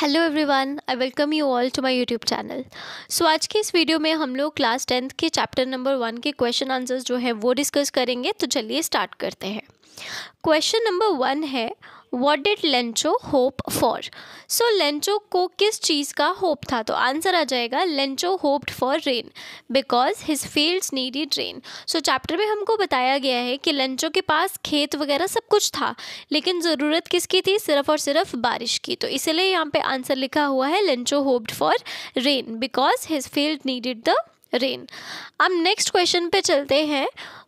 hello everyone I welcome you all to my YouTube channel so आज के इस वीडियो में हम लोग क्लास टेंथ के चैप्टर नंबर वन के क्वेश्चन आंसर्स जो हैं वो डिस्कस करेंगे तो चलिए स्टार्ट करते हैं क्वेश्चन नंबर वन है what did Lencho hope for so Lencho को किस चीज़ का होप था तो आंसर आ जाएगा Lencho hoped for rain because his fields needed rain so chapter में हमको बताया गया है कि लेंचो के पास खेत वगैरह सब कुछ था लेकिन ज़रूरत किसकी थी सिर्फ और सिर्फ बारिश की तो इसलिए यहाँ पे आंसर लिखा हुआ है Lencho hoped for rain because his field needed the rain अब नेक्स्ट क्वेश्चन पे चलते हैं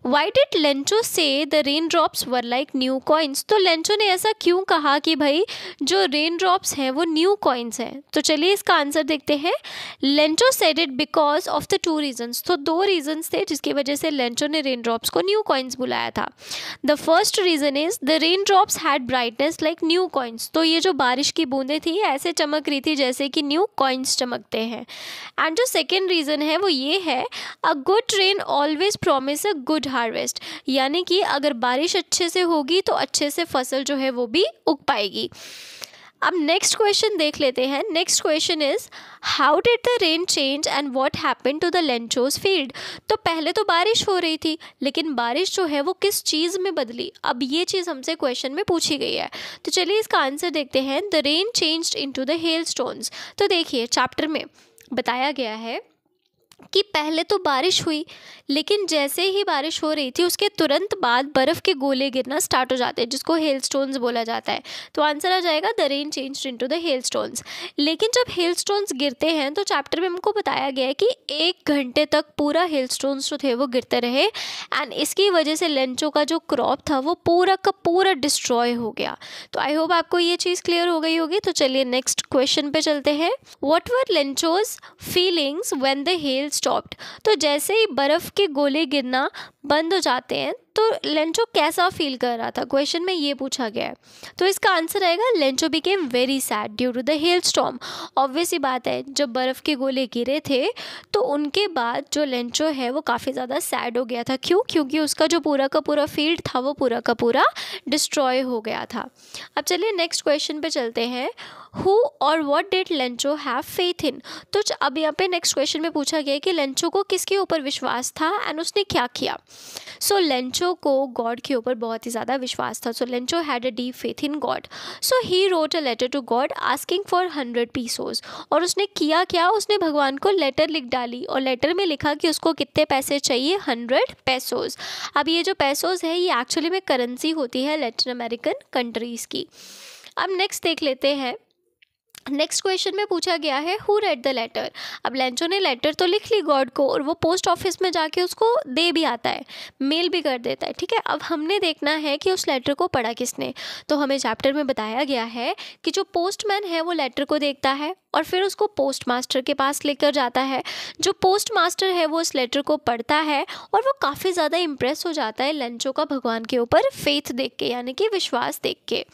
why did Lencho say the rain drops were like new coins तो लेंचो ने ऐसा क्यों कहा कि भाई जो रेन ड्रॉप्स हैं वो न्यू कॉइन्स हैं तो चलिए इसका आंसर देखते हैं Lencho said it because of the two reasons तो दो रीजन्स थे जिसकी वजह से लेंचो ने रेन ड्रॉप्स को न्यू कॉइन्स बुलाया था the first reason is the rain drops had brightness like new coins तो ये जो बारिश की बूंदें थी ऐसे चमक रही थी जैसे कि न्यू कॉइन्स चमकते हैं एंड जो सेकेंड रीज़न है वो ये है a good train always promise a good harvest यानी कि अगर बारिश अच्छे से होगी तो अच्छे से फसल जो है वो भी उग पाएगी अब नेक्स्ट क्वेश्चन देख लेते हैं next question is how did the rain change and what happen to the Lencho's field तो पहले तो बारिश हो रही थी लेकिन बारिश जो है वो किस चीज़ में बदली अब ये चीज़ हमसे क्वेश्चन में पूछी गई है तो चलिए इसका आंसर देखते हैं the rain change into the hailstones तो देखिए चैप्टर में बताया गया है कि पहले तो बारिश हुई लेकिन जैसे ही बारिश हो रही थी उसके तुरंत बाद बर्फ़ के गोले गिरना स्टार्ट हो जाते हैं जिसको हेल स्टोन्स बोला जाता है तो आंसर आ जाएगा the rain change into the hailstones लेकिन जब हेल स्टोन्स गिरते हैं तो चैप्टर में हमको बताया गया है कि एक घंटे तक पूरा हेल स्टोन्स जो थे वो गिरते रहे एंड इसकी वजह से लंचों का जो क्रॉप था वो पूरा का पूरा डिस्ट्रॉय हो गया तो आई होप आपको ये चीज़ क्लियर हो गई होगी तो चलिए नेक्स्ट क्वेश्चन पे चलते हैं what were Lencho's feelings when the hail stopped तो जैसे ही बर्फ़ के गोले गिरना बंद हो जाते हैं तो लेंचो कैसा फील कर रहा था क्वेश्चन में ये पूछा गया है तो इसका आंसर आएगा Lencho became very sad due to the hailstorm obvious ही बात है जब बर्फ़ के गोले गिरे थे तो उनके बाद जो लेंचो है वो काफ़ी ज़्यादा सैड हो गया था क्यों क्योंकि उसका जो पूरा का पूरा फील्ड था वो पूरा का पूरा डिस्ट्रॉय हो गया था अब चलिए नेक्स्ट क्वेश्चन पे चलते हैं हु और what did Lencho have faith in तो अब यहाँ पे नेक्स्ट क्वेश्चन में पूछा गया कि लेंचो को किसके ऊपर विश्वास था एंड उसने क्या किया सो so, लेंचो लेंचो को गॉड के ऊपर बहुत ही ज़्यादा विश्वास था so Lencho had a deep faith in God so he wrote a letter to God asking for hundred pesos और उसने किया क्या उसने भगवान को लेटर लिख डाली और लेटर में लिखा कि उसको कितने पैसे चाहिए हंड्रेड पैसोज अब ये जो पैसोज है ये एक्चुअली में करेंसी होती है लेटिन अमेरिकन कंट्रीज़ की अब नेक्स्ट देख लेते हैं नेक्स्ट क्वेश्चन में पूछा गया है हु रेड द लेटर अब लेंचो ने लेटर तो लिख ली गॉड को और वो पोस्ट ऑफिस में जाके उसको दे भी आता है मेल भी कर देता है ठीक है अब हमने देखना है कि उस लेटर को पढ़ा किसने तो हमें चैप्टर में बताया गया है कि जो पोस्टमैन है वो लेटर को देखता है और फिर उसको पोस्ट मास्टर के पास लेकर जाता है जो पोस्ट मास्टर है वो इस लेटर को पढ़ता है और वो काफ़ी ज़्यादा इम्प्रेस हो जाता है लंचो का भगवान के ऊपर फेथ देख के यानी कि विश्वास देख के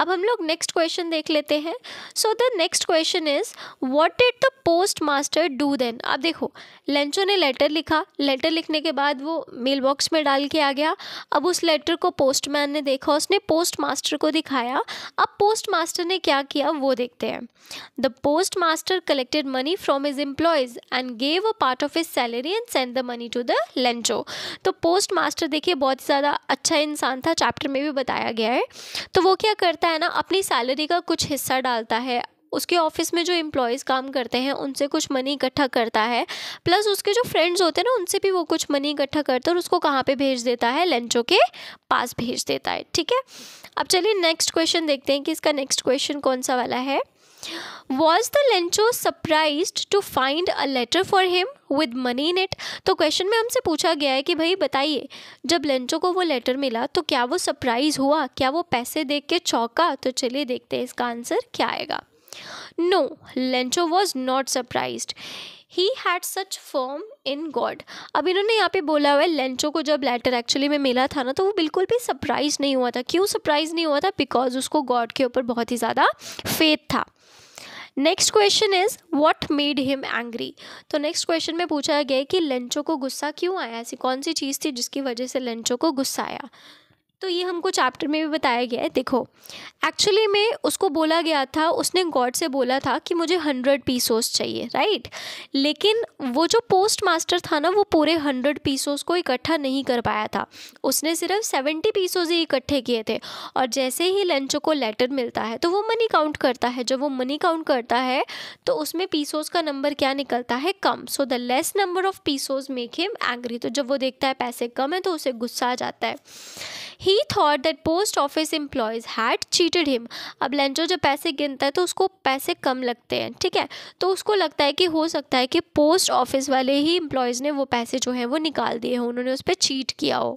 अब हम लोग नेक्स्ट क्वेश्चन देख लेते हैं so the next question is what did the postmaster do then अब देखो लंचो ने लेटर लिखा लेटर लिखने के बाद वो मेल बॉक्स में डाल के आ गया अब उस लेटर को पोस्टमैन ने देखा उसने पोस्ट मास्टर को दिखाया अब पोस्ट मास्टर ने क्या किया वो देखते हैं the postmaster collected money from his employees and gave a part of his salary and sent the money to the Lencho तो पोस्ट मास्टर देखिए बहुत ज़्यादा अच्छा इंसान था चैप्टर में भी बताया गया है तो वो क्या करता है ना अपनी सैलरी का कुछ हिस्सा डालता है उसके ऑफिस में जो एम्प्लॉयज़ काम करते हैं उनसे कुछ मनी इकट्ठा करता है प्लस उसके जो फ्रेंड्स होते हैं ना उनसे भी वो कुछ मनी इकट्ठा करता है और उसको कहाँ पे भेज देता है लंचों के पास भेज देता है ठीक है अब चलिए नेक्स्ट क्वेश्चन देखते हैं कि इसका नेक्स्ट क्वेश्चन कौन सा वाला है was the Lencho surprise to find a letter for him with money in it तो क्वेश्चन में हमसे पूछा गया है कि भाई बताइए जब लंचो को वो लेटर मिला तो क्या वो सरप्राइज हुआ क्या वो पैसे देख के चौंका तो चलिए देखते हैं इसका आंसर क्या आएगा no Lencho was not surprise he had such form in God अब इन्होंने यहाँ पे बोला हुआ है लेंचो को जब लेटर एक्चुअली में मिला था ना तो वो बिल्कुल भी सरप्राइज नहीं हुआ था क्यों सरप्राइज नहीं हुआ था बिकॉज उसको गॉड के ऊपर बहुत ही ज़्यादा फेथ था next question is what made him angry तो नेक्स्ट क्वेश्चन में पूछा गया कि लेंचो को गुस्सा क्यों आया ऐसी कौन सी चीज़ थी जिसकी वजह से लेंचो को गुस्सा आया तो ये हमको चैप्टर में भी बताया गया है देखो एक्चुअली में उसको बोला गया था उसने गॉड से बोला था कि मुझे हंड्रेड पीसोस चाहिए राइट लेकिन वो जो पोस्ट मास्टर था ना वो पूरे हंड्रेड पीसोस को इकट्ठा नहीं कर पाया था उसने सिर्फ सेवेंटी पीसोज ही इकट्ठे किए थे और जैसे ही लंचों को लेटर मिलता है तो वो मनी काउंट करता है जब वो मनी काउंट करता है तो उसमें पीसोज का नंबर क्या निकलता है कम so the less number of pesos make him angry तो जब वो देखता है पैसे कम है तो उसे गुस्सा आ जाता है he thought that post office employees had cheated him अब लेंचर जब पैसे गिनता है तो उसको पैसे कम लगते हैं ठीक है तो उसको लगता है कि हो सकता है कि पोस्ट ऑफिस वाले ही एम्प्लॉयज़ ने वो पैसे जो हैं वो निकाल दिए हों उन्होंने उस पर चीट किया हो